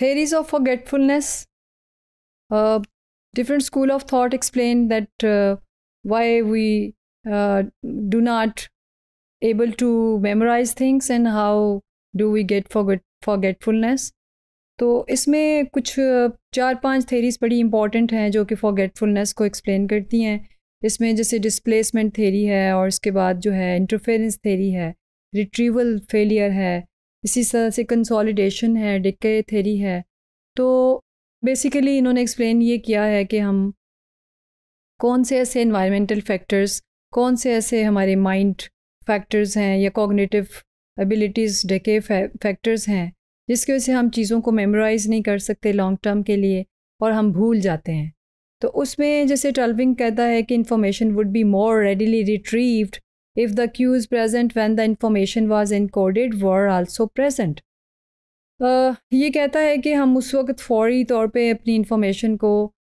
theories of forgetfulness uh, different school of thought explain that uh, why we uh, do not able to memorize things and how do we get forget forgetfulness तो इसमें कुछ चार पांच theories बड़ी important हैं जो कि forgetfulness को एक्सप्लेन करती हैं इसमें जैसे डिस्प्लेसमेंट थेरी है और इसके बाद जो है इंटरफेरेंस थेरी है रिट्रीवल फेलियर है इसी तरह से कंसोलिडेशन है डिके थेरी है तो बेसिकली इन्होंने एक्सप्लेन ये किया है कि हम कौन से ऐसे इन्वायरमेंटल फैक्टर्स कौन से ऐसे हमारे माइंड फैक्टर्स हैं या कॉग्निटिव एबिलिटीज़ डेके फैक्टर्स हैं जिसकी वजह से हम चीज़ों को मेमोराइज़ नहीं कर सकते लॉन्ग टर्म के लिए और हम भूल जाते हैं तो उसमें जैसे टल्विंग कहता है कि information would be more readily retrieved if the cues present when the information was encoded were also present. Uh, ये कहता है कि हम उस वक्त फौरी तौर पे अपनी इंफॉर्मेशन को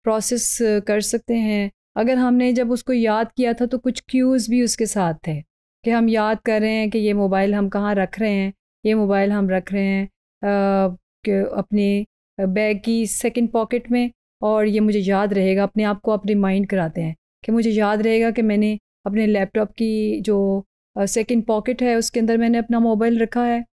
प्रोसेस uh, कर सकते हैं अगर हमने जब उसको याद किया था तो कुछ क्यूज़ भी उसके साथ थे कि हम याद कर रहे हैं कि ये मोबाइल हम कहाँ रख रहे हैं ये मोबाइल हम रख रहे हैं आ, uh, अपने बैग की सेकंड पॉकेट में और ये मुझे याद रहेगा अपने आप को आप रिमाइंड कराते हैं कि मुझे याद रहेगा कि मैंने अपने लैपटॉप की जो सेकंड पॉकेट है उसके अंदर मैंने अपना मोबाइल रखा है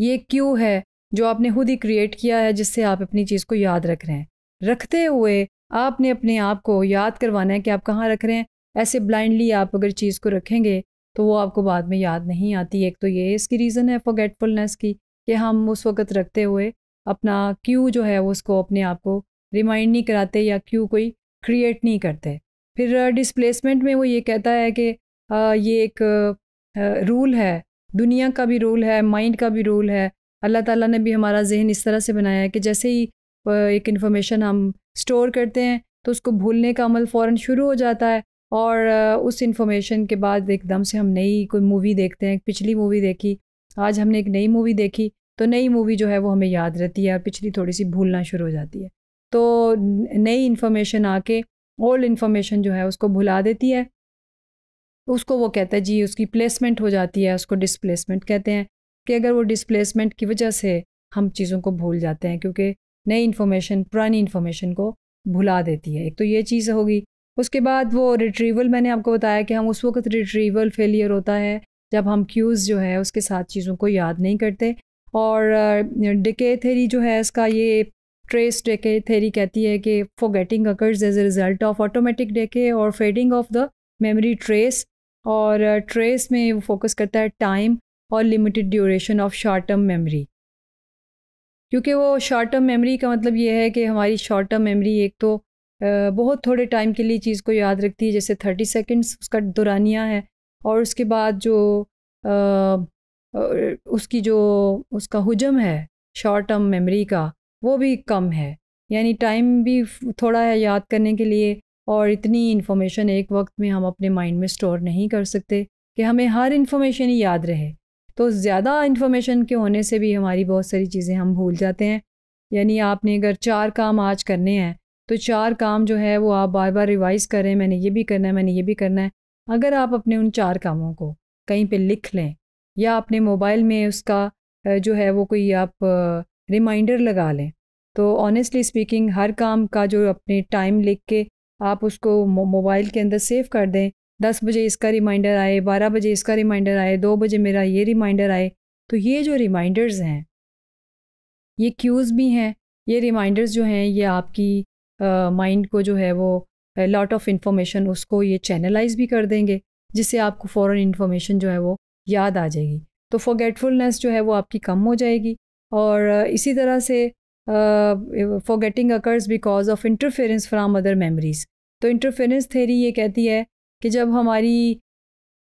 ये क्यू है जो आपने खुद ही क्रिएट किया है जिससे आप अपनी चीज़ को याद रख रहे हैं रखते हुए आपने अपने आप को याद करवाना है कि आप कहाँ रख रहे हैं ऐसे ब्लाइंडली आप अगर चीज़ को रखेंगे तो वो आपको बाद में याद नहीं आती एक तो ये इसकी रीज़न है फॉरगेटफुलनेस की कि हम उस वक़्त रखते हुए अपना क्यू जो है वो उसको अपने आप को रिमाइंड नहीं कराते या क्यू कोई क्रिएट नहीं करते फिर डिस्प्लेसमेंट में वो ये कहता है कि ये एक रूल है दुनिया का भी रूल है माइंड का भी रूल है अल्लाह ताला ने भी हमारा जहन इस तरह से बनाया है कि जैसे ही एक इन्फॉर्मेशन हम स्टोर करते हैं तो उसको भूलने का अमल फ़ौर शुरू हो जाता है और उस इन्फॉर्मेशन के बाद एकदम से हम नई कोई मूवी देखते हैं पिछली मूवी देखी आज हमने एक नई मूवी देखी तो नई मूवी जो है वो हमें याद रहती है और पिछली थोड़ी सी भूलना शुरू हो जाती है तो नई इन्फॉर्मेशन आके ओल्ड इन्फॉर्मेशन जो है उसको भुला देती है उसको वो कहता है जी उसकी प्लेसमेंट हो जाती है उसको डिसप्लेसमेंट कहते हैं कि अगर वो डिसप्लेसमेंट की वजह से हम चीज़ों को भूल जाते हैं क्योंकि नई इन्फॉर्मेशन पुरानी इन्फॉर्मेशन को भुला देती है एक तो ये चीज़ होगी उसके बाद वो रिट्रीवल मैंने आपको बताया कि हम उस वक्त रिट्रीवल फेलियर होता है जब हम क्यूज़ जो है उसके साथ चीज़ों को याद नहीं करते और डिके थेरी जो है इसका ये ट्रेस डेके थेरी कहती है कि forgetting occurs as a result of automatic decay और fading of the memory trace और ट्रेस में वो फोकस करता है टाइम और limited duration of short term memory क्योंकि वो शॉर्ट टर्म मेमोरी का मतलब ये है कि हमारी शॉर्ट टर्म मेमोरी एक तो uh, बहुत थोड़े टाइम के लिए चीज़ को याद रखती है जैसे थर्टी सेकेंड्स उसका दुरानिया है और उसके बाद जो आ, uh, उसकी जो उसका हजम है शॉर्ट टर्म मेमोरी का वो भी कम है यानी टाइम भी थोड़ा है याद करने के लिए और इतनी इन्फॉर्मेशन एक वक्त में हम अपने माइंड में स्टोर नहीं कर सकते कि हमें हर इन्फॉर्मेशन ही याद रहे तो ज़्यादा इन्फॉर्मेशन के होने से भी हमारी बहुत सारी चीज़ें हम भूल जाते हैं यानी आपने अगर चार काम आज करने हैं तो चार काम जो है वो आप बार बार रिवाइज़ करें मैंने ये भी करना है मैंने ये भी करना है अगर आप अपने उन चार कामों को कहीं पे लिख लें या अपने मोबाइल में उसका जो है वो कोई आप रिमाइंडर लगा लें तो ऑनेस्टली स्पीकिंग हर काम का जो अपने टाइम लिख के आप उसको मोबाइल के अंदर सेव कर दें दस बजे इसका रिमाइंडर आए बारह बजे इसका रिमाइंडर आए दो बजे मेरा ये रिमाइंडर आए तो ये जो रिमाइंडर्स हैं ये क्यूज़ भी हैं ये रिमाइंडर्स जो हैं ये आपकी माइंड को जो है वो लॉट ऑफ इंफॉर्मेशन उसको ये चैनलाइज भी कर देंगे जिससे आपको फ़ौर इन्फॉर्मेशन जो है वो याद आ जाएगी तो फॉरगेटफुलनेस जो है वो आपकी कम हो जाएगी और इसी तरह से forgetting occurs because of interference from other memories तो इंटरफेरेंस थेरी ये कहती है कि जब हमारी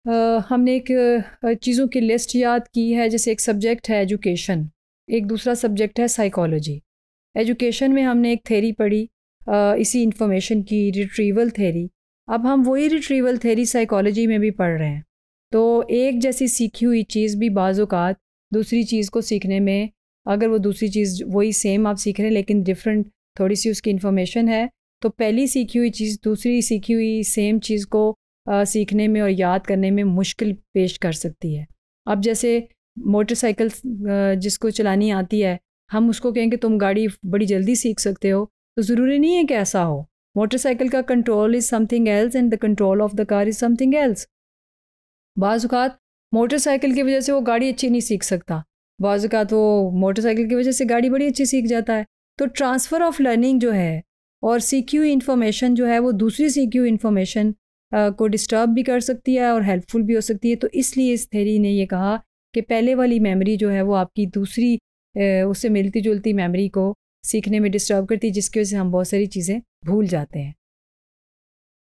आ, हमने एक चीज़ों की लिस्ट याद की है जैसे एक सब्जेक्ट है एजुकेशन एक दूसरा सब्जेक्ट है साइकोलॉजी एजुकेशन में हमने एक थेरी पढ़ी आ, इसी इंफॉर्मेशन की रिट्रीवल थेरी अब हम वही रिट्रीवल थेरी साइकोलॉजी में भी पढ़ रहे हैं तो एक जैसी सीखी हुई चीज़ भी बाज़ात दूसरी चीज़ को सीखने में अगर वो दूसरी चीज़ वही सेम आप सीख रहे हैं लेकिन डिफरेंट थोड़ी सी उसकी इन्फॉर्मेशन है तो पहली सीखी हुई चीज़ दूसरी सीखी हुई सेम चीज़ को आ, सीखने में और याद करने में मुश्किल पेश कर सकती है अब जैसे मोटरसाइकिल जिसको चलानी आती है हम उसको कहें कि तुम गाड़ी बड़ी जल्दी सीख सकते हो तो ज़रूरी नहीं है कि ऐसा हो मोटरसाइकिल का control is something else and the control of the car is something else बाज़ात मोटरसाइकिल की वजह से वो गाड़ी अच्छी नहीं सीख सकता बाज़ का तो मोटरसाइकिल की वजह से गाड़ी बड़ी अच्छी सीख जाता है तो ट्रांसफ़र ऑफ लर्निंग जो है और सीखी हुई इन्फॉर्मेशन जो है वो दूसरी सीखी हुई इन्फॉर्मेशन को डिस्टर्ब भी कर सकती है और हेल्पफुल भी हो सकती है तो इसलिए इस थेरी ने ये कहा कि पहले वाली मेमोरी जो है वो आपकी दूसरी उससे मिलती जुलती मेमोरी को सीखने में डिस्टर्ब करती है जिसकी वजह से हम बहुत सारी चीज़ें भूल जाते हैं